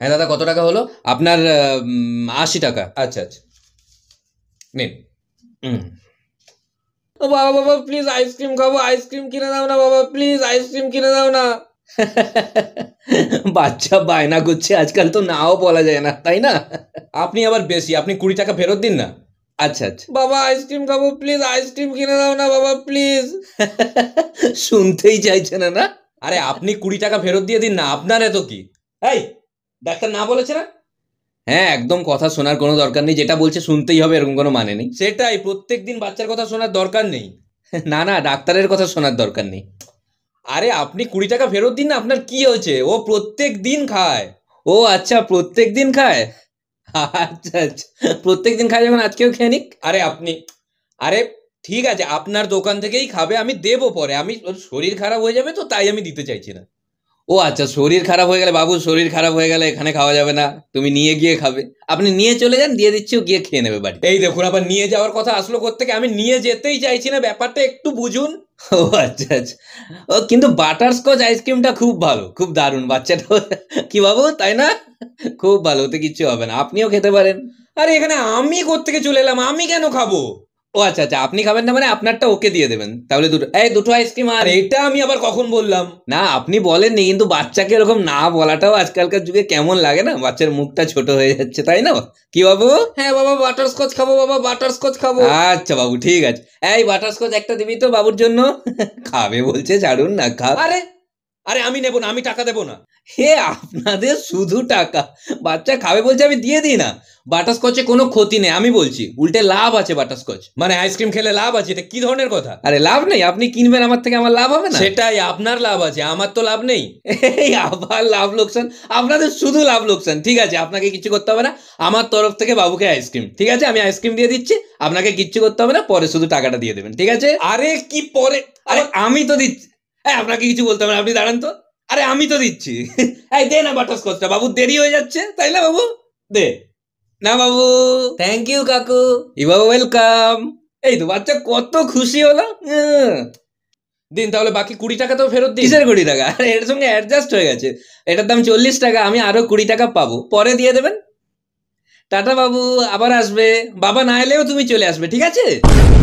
হ্যাঁ দাদা কত টাকা হলো আপনার আশি টাকা আচ্ছা আচ্ছা নিন ও বাবা বাবা প্লিজ আইসক্রিম খাবো আইসক্রিম কিনে দাও না বাবা প্লিজ আইসক্রিম কিনে দাও না বাচ্চা বায়না করছে আজকাল তো নাও বলা যায় না তাই না আপনি আবার বেশি আপনি কুড়ি টাকা ফেরত দিন না আচ্ছা আচ্ছা বাবা আইসক্রিম খাবো প্লিজ আইসক্রিম কিনে দাও না বাবা প্লিজ শুনতেই চাইছে না না আরে আপনি কুড়ি টাকা ফেরত দিয়ে দিন না আপনার এত কি এই ডাক্তার না বলেছে না হ্যাঁ একদম কথা শোনার কোনো দরকার নেই যেটা বলছে শুনতেই হবে এরকম কোনো মানে নেই সেটাই প্রত্যেক দিন বাচ্চার কথা শোনার দরকার নেই না না ডাক্তারের কথা শোনার দরকার নেই আরে আপনি কুড়ি টাকা ফেরত দিন না আপনার কি হয়েছে ও প্রত্যেক দিন খায় ও আচ্ছা প্রত্যেক দিন খায় আচ্ছা আচ্ছা প্রত্যেক দিন খায় যখন আজকেও খেয়ে নিক আরে আপনি আরে ঠিক আছে আপনার দোকান থেকেই খাবে আমি দেবো পরে আমি শরীর খারাপ হয়ে যাবে তো তাই আমি দিতে চাইছি না ও আচ্ছা শরীর খারাপ হয়ে গেলে বাবু শরীর খারাপ হয়ে গেলে এখানে খাওয়া যাবে না তুমি নিয়ে গিয়ে খাবে আপনি নিয়ে চলে যান দিয়ে দিচ্ছি ও গিয়ে খেয়ে নেবে বাড়ি এই দেখুন আবার নিয়ে যাওয়ার কথা আসলো থেকে আমি নিয়ে যেতেই চাইছি না ব্যাপারটা একটু বুঝুন ও আচ্ছা আচ্ছা ও কিন্তু বাটার স্কচ আইসক্রিমটা খুব ভালো খুব দারুণ বাচ্চাটা কি বাবু তাই না খুব ভালো ওতে কিচ্ছু হবে না আপনিও খেতে পারেন আরে এখানে আমি কোত্থেকে চলে এলাম আমি কেন খাবো ও আচ্ছা আচ্ছা আপনি খাবেন না মানে আপনারটা ওকে দিয়ে দেবেন তাহলে দুটো এই দুটো আইসক্রিম আর এটা আমি আবার কখন বললাম না আপনি বলেননি কিন্তু বাচ্চাকে এরকম না বলাটাও আজকালকার যুগে কেমন লাগে না বাচ্চার মুখটা ছোট হয়ে যাচ্ছে তাই না কি বাবু হ্যাঁ বাবা বাটার স্কচ খাবো বাবা বাটার স্কচ খাবো আচ্ছা বাবু ঠিক আছে এই বাটার স্কচ একটা দিবি তো বাবুর জন্য খাবে বলছে ছাড়ুন না খা আরে আরে আমি নেব না আমি টাকা দেবো না হে আপনাদের শুধু টাকা বাচ্চা খাবে বলছে আমি দিয়ে দিই না বাটারস্কচে কোনো ক্ষতি নেই আমি বলছি উল্টে লাভ আছে বাটারস্কচ মানে আইসক্রিম খেলে লাভ আছে এটা কি ধরনের কথা আরে লাভ নেই আপনি কিনবেন আমার থেকে আমার লাভ হবে না সেটাই আপনার লাভ আছে আমার তো লাভ নেই এই আবার লাভ লোকসান আপনাদের শুধু লাভ লোকসান ঠিক আছে আপনাকে কিছু করতে হবে না আমার তরফ থেকে বাবুকে আইসক্রিম ঠিক আছে আমি আইসক্রিম দিয়ে দিচ্ছি আপনাকে কিচ্ছু করতে হবে না পরে শুধু টাকাটা দিয়ে দেবেন ঠিক আছে আরে কি পরে আরে আমি তো দিচ্ছি হ্যাঁ আপনাকে কিছু বলতে হবে আপনি দাঁড়ান তো আরে আমি তো দিচ্ছি এই দে না কচটা বাবু দেরি হয়ে যাচ্ছে তাই না বাবু দে না বাবু থ্যাংক ইউ কাকু ই বাবু ওয়েলকাম এই তো বাচ্চা কত খুশি হলো দিন তাহলে বাকি কুড়ি টাকা তো ফেরত দিন কিসের কুড়ি টাকা আরে এর সঙ্গে অ্যাডজাস্ট হয়ে গেছে এটার দাম চল্লিশ টাকা আমি আরো কুড়ি টাকা পাবো পরে দিয়ে দেবেন টাটা বাবু আবার আসবে বাবা না এলেও তুমি চলে আসবে ঠিক আছে